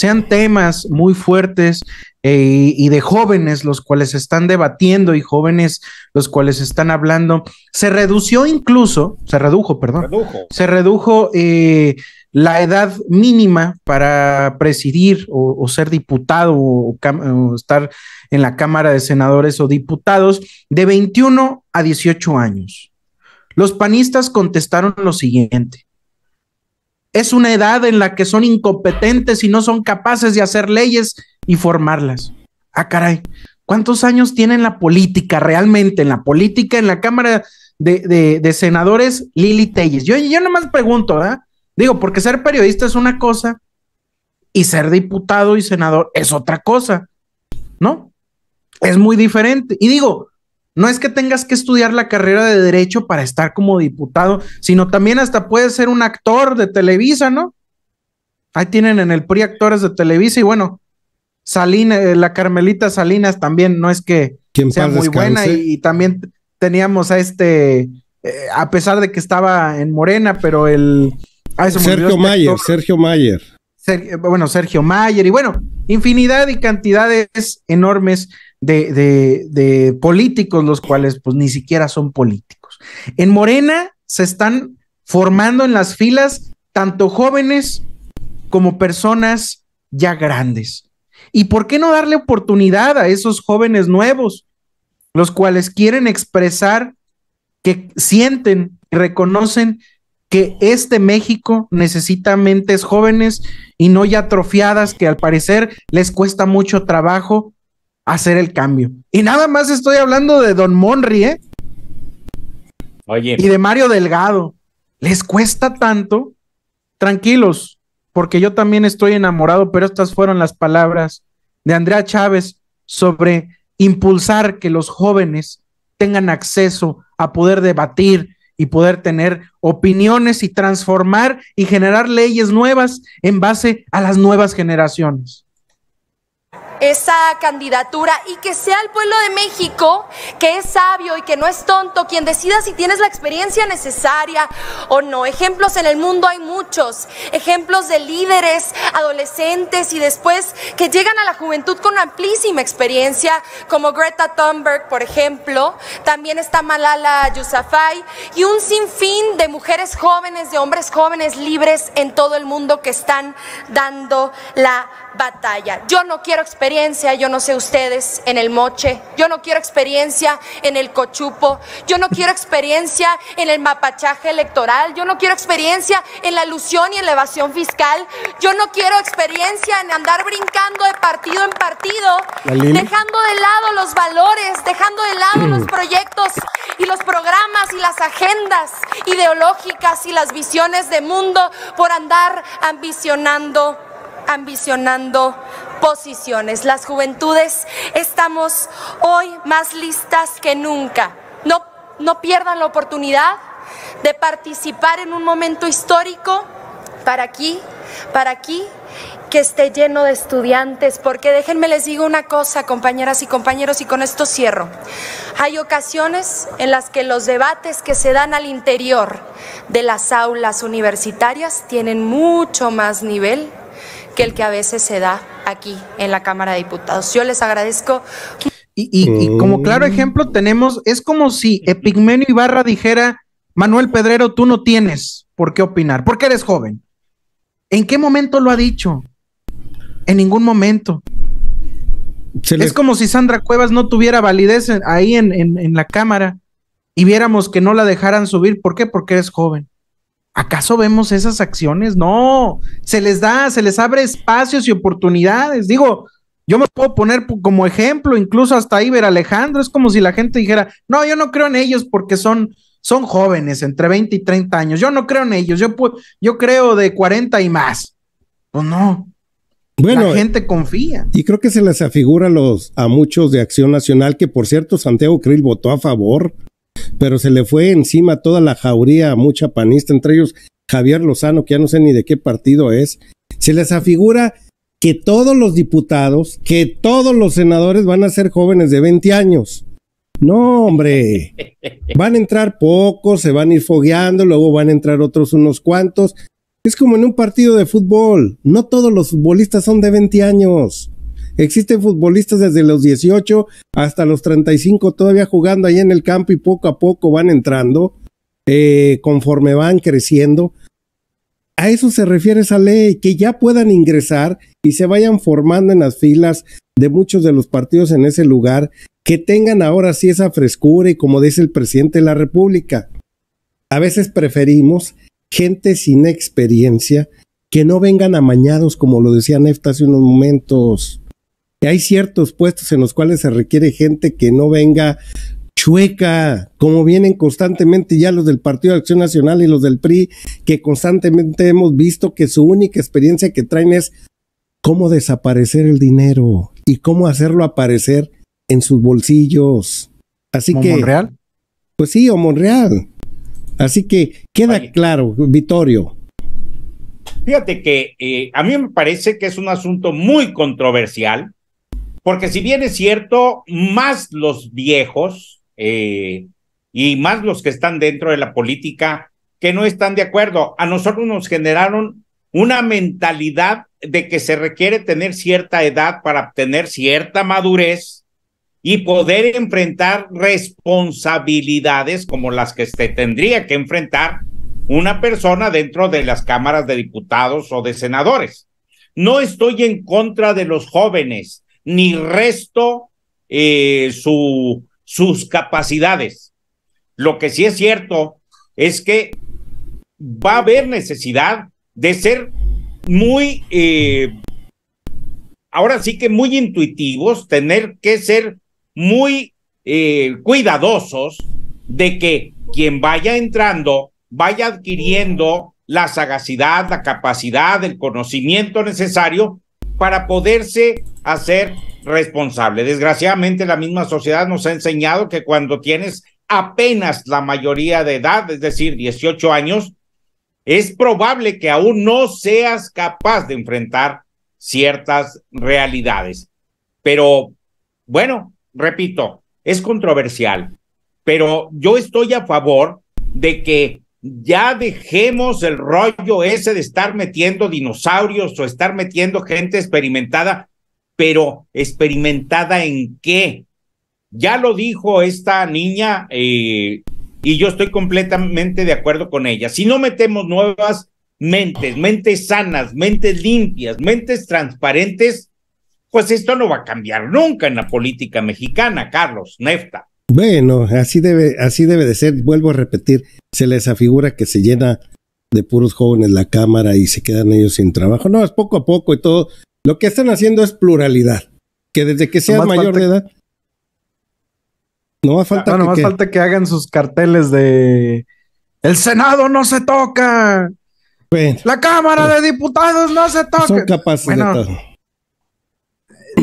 sean temas muy fuertes eh, y de jóvenes los cuales están debatiendo y jóvenes los cuales están hablando. Se redució incluso, se redujo, perdón, se redujo eh, la edad mínima para presidir o, ser diputado o, estar en la Cámara de Senadores o diputados de 21 a 18 años. Los panistas contestaron lo siguiente. Es una edad en la que son incompetentes y no son capaces de hacer leyes y formarlas. Ah, caray. ¿Cuántos años tiene en la política realmente? En la política, en la Cámara de, Senadores, Lili Telles. Yo, yo nomás pregunto, ¿verdad? Digo, porque ser periodista es una cosa y ser diputado y senador es otra cosa, ¿no? Es muy diferente. Y digo, no es que tengas que estudiar la carrera de derecho para estar como diputado, sino también hasta puedes ser un actor de Televisa, ¿no? Ahí tienen en el PRI actores de Televisa y bueno, Salinas, eh, la Carmelita Salinas también no es que sea muy buena y, también teníamos a este, eh, a pesar de que estaba en Morena, pero el... Ah, Sergio este Mayer, Sergio Mayer. Eh, bueno, Sergio Mayer y bueno, infinidad y cantidades enormes de, políticos, los cuales pues ni siquiera son políticos. En Morena se están formando en las filas tanto jóvenes como personas ya grandes. ¿Y por qué no darle oportunidad a esos jóvenes nuevos, los cuales quieren expresar que sienten y reconocen que este México necesita mentes jóvenes y no ya atrofiadas que al parecer les cuesta mucho trabajo hacer el cambio. Y nada más estoy hablando de Don Monry, ¿eh? Oye. Y de Mario Delgado. Les cuesta tanto. Tranquilos, porque yo también estoy enamorado, pero estas fueron las palabras de Andrea Chávez sobre impulsar que los jóvenes tengan acceso a poder debatir y poder tener opiniones y transformar y generar leyes nuevas en base a las nuevas generaciones esa candidatura y que sea el pueblo de México, que es sabio y que no es tonto, quien decida si tienes la experiencia necesaria o no. Ejemplos en el mundo hay muchos, ejemplos de líderes, adolescentes y después que llegan a la juventud con amplísima experiencia, como Greta Thunberg, por ejemplo, también está Malala Yousafzai y un sinfín de mujeres jóvenes, de hombres jóvenes libres en todo el mundo que están dando la batalla. Yo no quiero experiencia, yo no sé ustedes, en el moche, yo no quiero experiencia en el cochupo, yo no quiero experiencia en el mapachaje electoral, yo no quiero experiencia en la ilusión y en la evasión fiscal, yo no quiero experiencia en andar brincando de partido en partido, dejando de lado los valores, dejando de lado los proyectos y los programas y las agendas ideológicas y las visiones de mundo por andar ambicionando ambicionando posiciones. Las juventudes estamos hoy más listas que nunca. No, no pierdan la oportunidad de participar en un momento histórico para aquí, para aquí, que esté lleno de estudiantes, porque déjenme les digo una cosa, compañeras y compañeros, y con esto cierro. Hay ocasiones en las que los debates que se dan al interior de las aulas universitarias tienen mucho más nivel que el que a veces se da aquí en la Cámara de Diputados. Yo les agradezco. Y, mm. como claro ejemplo tenemos, es como si Epigmenio Ibarra dijera, Manuel Pedrero, tú no tienes por qué opinar, porque eres joven. ¿En qué momento lo ha dicho? En ningún momento. Es como si Sandra Cuevas no tuviera validez ahí en, en, la cámara y viéramos que no la dejaran subir. ¿Por qué? Porque eres joven. ¿Acaso vemos esas acciones? No, se les da, se les abre espacios y oportunidades. Digo, yo me puedo poner como ejemplo, incluso hasta Iber Alejandro, es como si la gente dijera, no, yo no creo en ellos porque son, son jóvenes, entre 20 y 30 años, yo no creo en ellos, yo, yo creo de 40 y más. Pues no. Bueno, la gente confía. Y creo que se les afigura a los, a muchos de Acción Nacional, que por cierto, Santiago Krill votó a favor pero se le fue encima toda la jauría, mucha panista, entre ellos Javier Lozano, que ya no sé ni de qué partido es. Se les afigura que todos los diputados, que todos los senadores van a ser jóvenes de 20 años. No, hombre. Van a entrar pocos, se van a ir fogueando, luego van a entrar otros unos cuantos. Es como en un partido de fútbol. No todos los futbolistas son de 20 años. Existen futbolistas desde los 18 hasta los 35 todavía jugando ahí en el campo y poco a poco van entrando eh, conforme van creciendo. A eso se refiere esa ley, que ya puedan ingresar y se vayan formando en las filas de muchos de los partidos en ese lugar, que tengan ahora sí esa frescura y como dice el presidente de la República. A veces preferimos gente sin experiencia que no vengan amañados, como lo decía Nefta hace unos momentos hay ciertos puestos en los cuales se requiere gente que no venga chueca, como vienen constantemente ya los del Partido de Acción Nacional y los del PRI, que constantemente hemos visto que su única experiencia que traen es cómo desaparecer el dinero y cómo hacerlo aparecer en sus bolsillos. Así que. ¿Monreal? Pues sí, o Monreal. Así que queda claro, Vittorio. Fíjate que eh, a mí me parece que es un asunto muy controversial porque si bien es cierto, más los viejos eh, y más los que están dentro de la política que no están de acuerdo, a nosotros nos generaron una mentalidad de que se requiere tener cierta edad para obtener cierta madurez y poder enfrentar responsabilidades como las que se tendría que enfrentar una persona dentro de las cámaras de diputados o de senadores. No estoy en contra de los jóvenes, ni resto eh, sus capacidades. Lo que sí es cierto es que va a haber necesidad de ser muy, eh, ahora sí que muy intuitivos, tener que ser muy eh, cuidadosos de que quien vaya entrando vaya adquiriendo la sagacidad, la capacidad, el conocimiento necesario para poderse a ser responsable. Desgraciadamente la misma sociedad nos ha enseñado que cuando tienes apenas la mayoría de edad, es decir, 18 años, es probable que aún no seas capaz de enfrentar ciertas realidades. Pero bueno, repito, es controversial, pero yo estoy a favor de que ya dejemos el rollo ese de estar metiendo dinosaurios o estar metiendo gente experimentada pero experimentada en qué. Ya lo dijo esta niña eh, y yo estoy completamente de acuerdo con ella. Si no metemos nuevas mentes, mentes sanas, mentes limpias, mentes transparentes, pues esto no va a cambiar nunca en la política mexicana, Carlos, Nefta. Bueno, así debe, así debe de ser. Vuelvo a repetir, se les afigura que se llena de puros jóvenes la cámara y se quedan ellos sin trabajo. No, es poco a poco y todo lo que están haciendo es pluralidad. Que desde que sea mayor de edad. No más ah, falta, que, hagan sus carteles de. El Senado no se toca. la Cámara de Diputados no se toca. Son capaces de todo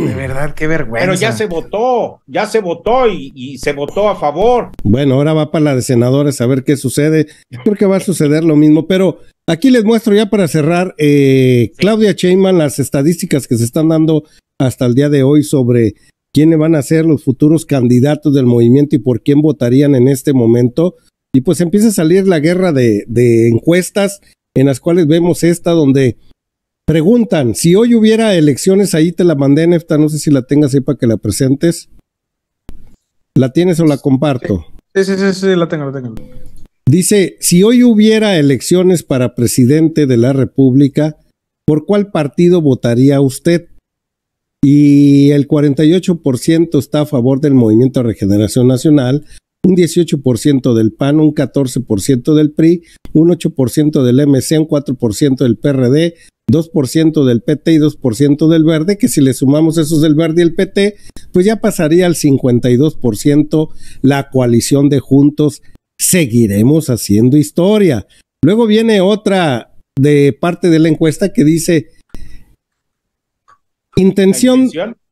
de verdad, qué vergüenza. Pero ya se votó, ya se votó y, se votó a favor. Bueno, ahora va para la de senadores a ver qué sucede. Creo que va a suceder lo mismo, pero aquí les muestro ya para cerrar, eh, Claudia Sheinbaum, las estadísticas que se están dando hasta el día de hoy sobre quiénes van a ser los futuros candidatos del movimiento y por quién votarían en este momento. Y pues empieza a salir la guerra de, de encuestas en las cuales vemos esta donde Preguntan, si hoy hubiera elecciones, ahí te la mandé, Nefta, no sé si la tengas ahí para que la presentes. ¿La tienes o la comparto? Sí, sí, sí, sí la tengo, la tengo. Dice, si hoy hubiera elecciones para presidente de la República, ¿por cuál partido votaría usted? Y el 48% está a favor del Movimiento de Regeneración Nacional, un 18% del PAN, un 14% del PRI, un 8% del MC, un 4% del PRD, 2% del PT y 2% del verde, que si le sumamos esos del verde y el PT, pues ya pasaría al 52% la coalición de juntos. Seguiremos haciendo historia. Luego viene otra de parte de la encuesta que dice intención,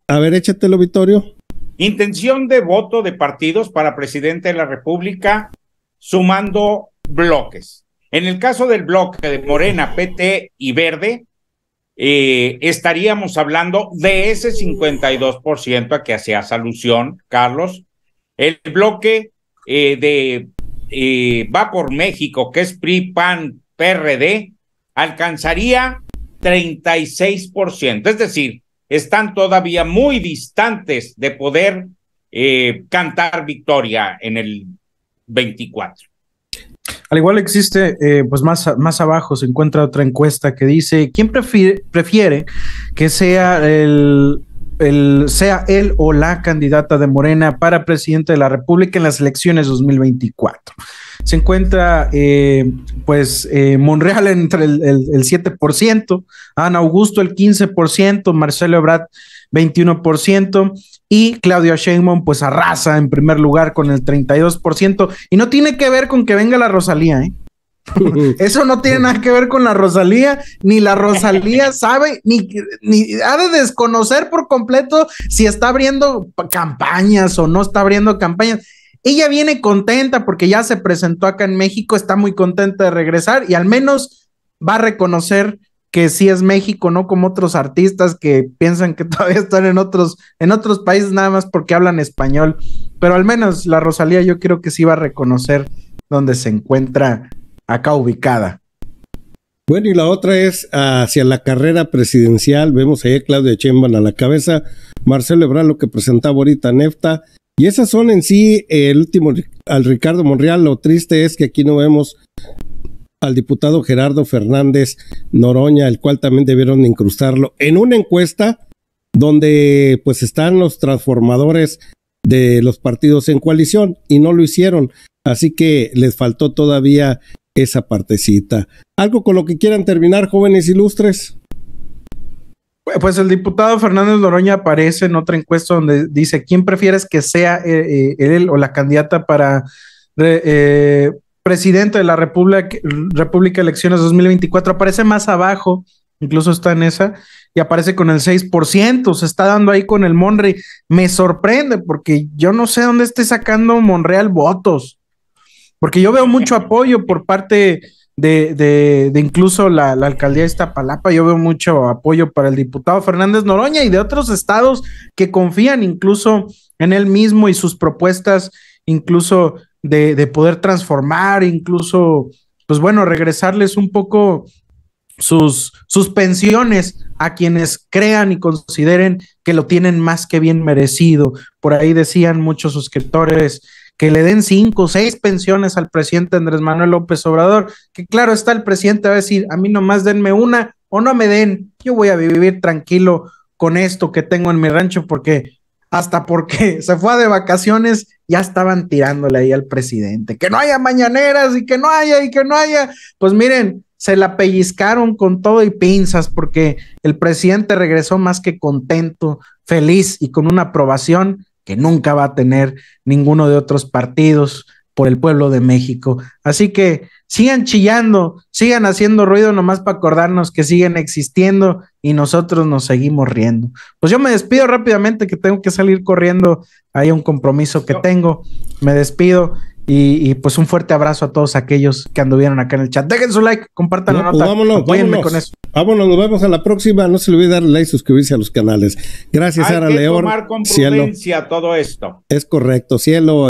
a ver, échatelo, Vitorio. Intención de voto de partidos para presidente de la República sumando bloques. En el caso del bloque de Morena, PT y Verde, eh, estaríamos hablando de ese 52% a que hacías alusión, Carlos. El bloque eh, de eh, Va por México, que es PRI, PAN, PRD, alcanzaría 36%. Es decir, están todavía muy distantes de poder cantar victoria en el 24. Al igual existe, eh, pues más, más abajo se encuentra otra encuesta que dice, ¿quién prefiere, que sea el sea él o la candidata de Morena para presidente de la República en las elecciones 2024. Se encuentra, eh, pues, eh, Monreal entre el, el, 7%, Ana Augusto el 15%, Marcelo Ebrard 21%, y Claudia Sheinbaum pues arrasa en primer lugar con el 32%, y no tiene que ver con que venga la Rosalía, ¿eh? Eso no tiene nada que ver con la Rosalía, ni la Rosalía sabe, ni, ni, ha de desconocer por completo si está abriendo campañas o no está abriendo campañas. Ella viene contenta porque ya se presentó acá en México, está muy contenta de regresar y al menos va a reconocer que sí es México, no como otros artistas que piensan que todavía están en otros, en otros países nada más porque hablan español. Pero al menos la Rosalía yo creo que sí va a reconocer donde se encuentra acá ubicada. Bueno, y la otra es hacia la carrera presidencial. Vemos ahí a Claudia a la cabeza, Marcelo Ebrard lo que presentaba ahorita Nefta. Y esas son en sí el último al Ricardo Monreal. Lo triste es que aquí no vemos al diputado Gerardo Fernández Noroña, el cual también debieron incrustarlo en una encuesta donde pues están los transformadores de los partidos en coalición y no lo hicieron. Así que les faltó todavía esa partecita. ¿Algo con lo que quieran terminar, jóvenes ilustres? Pues, pues el diputado Fernández Noroña aparece en otra encuesta donde dice, ¿quién prefieres que sea eh, eh, él o la candidata para eh, presidente de la República, República Elecciones 2024, aparece más abajo, incluso está en esa, y aparece con el 6%, se está dando ahí con el Monrey. Me sorprende porque yo no sé dónde esté sacando Monreal votos, porque yo veo mucho apoyo por parte de, de, de incluso la, la, alcaldía de Iztapalapa, yo veo mucho apoyo para el diputado Fernández Noroña y de otros estados que confían incluso en él mismo y sus propuestas, incluso de, poder transformar, incluso, pues bueno, regresarles un poco sus, sus pensiones a quienes crean y consideren que lo tienen más que bien merecido. Por ahí decían muchos suscriptores que le den cinco o seis pensiones al presidente Andrés Manuel López Obrador, que claro está el presidente va a decir, a mí nomás denme una o no me den, yo voy a vivir tranquilo con esto que tengo en mi rancho porque hasta porque se fue de vacaciones, ya estaban tirándole ahí al presidente, que no haya mañaneras y que no haya y que no haya. Pues miren, se la pellizcaron con todo y pinzas porque el presidente regresó más que contento, feliz y con una aprobación que nunca va a tener ninguno de otros partidos por el pueblo de México. Así que sigan chillando, sigan haciendo ruido nomás para acordarnos que siguen existiendo y nosotros nos seguimos riendo. Pues yo me despido rápidamente que tengo que salir corriendo, hay un compromiso que tengo, me despido y, pues un fuerte abrazo a todos aquellos que anduvieron acá en el chat. Dejen su like, compartan la nota, vámonos, con eso. Vámonos, nos vemos a la próxima, no se olviden darle like, y suscribirse a los canales. Gracias, Sara León. Hay con cielo. todo esto. Es correcto, cielo.